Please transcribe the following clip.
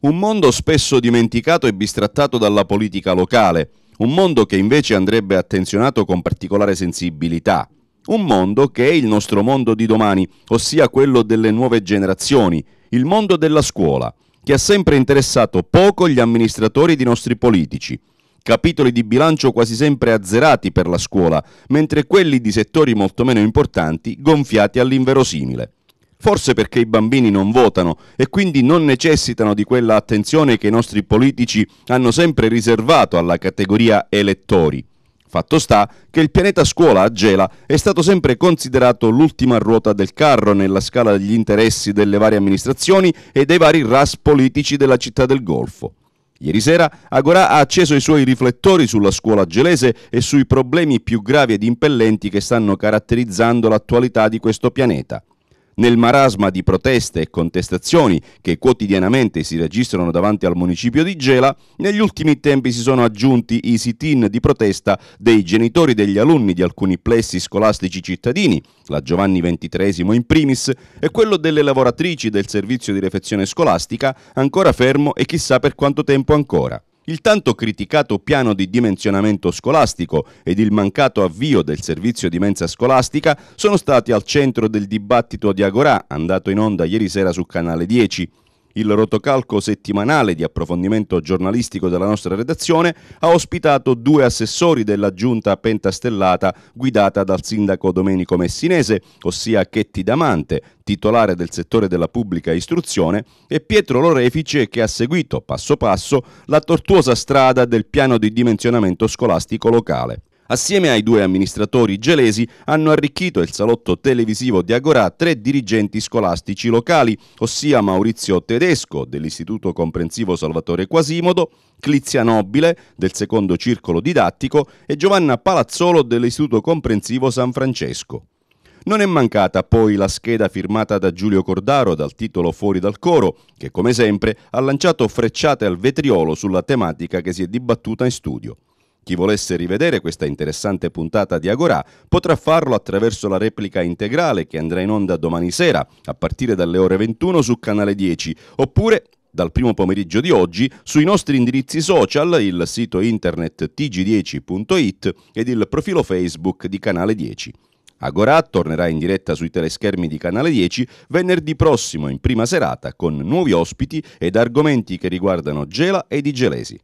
Un mondo spesso dimenticato e bistrattato dalla politica locale, un mondo che invece andrebbe attenzionato con particolare sensibilità, un mondo che è il nostro mondo di domani, ossia quello delle nuove generazioni, il mondo della scuola, che ha sempre interessato poco gli amministratori di nostri politici. Capitoli di bilancio quasi sempre azzerati per la scuola, mentre quelli di settori molto meno importanti gonfiati all'inverosimile. Forse perché i bambini non votano e quindi non necessitano di quella attenzione che i nostri politici hanno sempre riservato alla categoria elettori. Fatto sta che il pianeta scuola a Gela è stato sempre considerato l'ultima ruota del carro nella scala degli interessi delle varie amministrazioni e dei vari ras politici della città del Golfo. Ieri sera Agorà ha acceso i suoi riflettori sulla scuola gelese e sui problemi più gravi ed impellenti che stanno caratterizzando l'attualità di questo pianeta. Nel marasma di proteste e contestazioni che quotidianamente si registrano davanti al municipio di Gela, negli ultimi tempi si sono aggiunti i sit-in di protesta dei genitori degli alunni di alcuni plessi scolastici cittadini, la Giovanni XXIII in primis, e quello delle lavoratrici del servizio di refezione scolastica, ancora fermo e chissà per quanto tempo ancora. Il tanto criticato piano di dimensionamento scolastico ed il mancato avvio del servizio di mensa scolastica sono stati al centro del dibattito di Agorà, andato in onda ieri sera su Canale 10 il rotocalco settimanale di approfondimento giornalistico della nostra redazione, ha ospitato due assessori della giunta pentastellata guidata dal sindaco Domenico Messinese, ossia Chetti Damante, titolare del settore della pubblica istruzione, e Pietro Lorefice che ha seguito passo passo la tortuosa strada del piano di dimensionamento scolastico locale. Assieme ai due amministratori gelesi hanno arricchito il salotto televisivo di Agorà tre dirigenti scolastici locali, ossia Maurizio Tedesco dell'Istituto Comprensivo Salvatore Quasimodo, Clizia Nobile del secondo circolo didattico e Giovanna Palazzolo dell'Istituto Comprensivo San Francesco. Non è mancata poi la scheda firmata da Giulio Cordaro dal titolo Fuori dal coro, che come sempre ha lanciato frecciate al vetriolo sulla tematica che si è dibattuta in studio. Chi volesse rivedere questa interessante puntata di Agorà potrà farlo attraverso la replica integrale che andrà in onda domani sera a partire dalle ore 21 su Canale 10 oppure dal primo pomeriggio di oggi sui nostri indirizzi social, il sito internet tg10.it ed il profilo Facebook di Canale 10. Agora tornerà in diretta sui teleschermi di Canale 10 venerdì prossimo in prima serata con nuovi ospiti ed argomenti che riguardano Gela e i gelesi.